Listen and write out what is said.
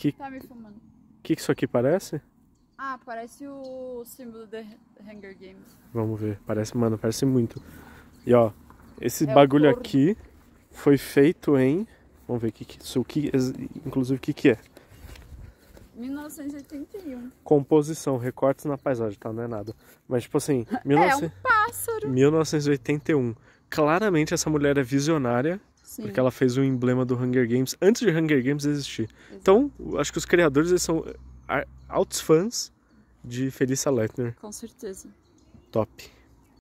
Que tá me filmando. que, que isso aqui parece? Ah, parece o símbolo de Hunger Games. Vamos ver. Parece, mano, parece muito. E ó, esse é bagulho aqui foi feito em. Vamos ver o que, que isso, que, inclusive o que, que é. 1981. Composição, recortes na paisagem, tá? Não é nada. Mas tipo assim, 19... é um pássaro. 1981 claramente essa mulher é visionária, Sim. porque ela fez o emblema do Hunger Games antes de Hunger Games existir. Exato. Então, acho que os criadores eles são altos fãs de Felissa Lettner. Com certeza. Top.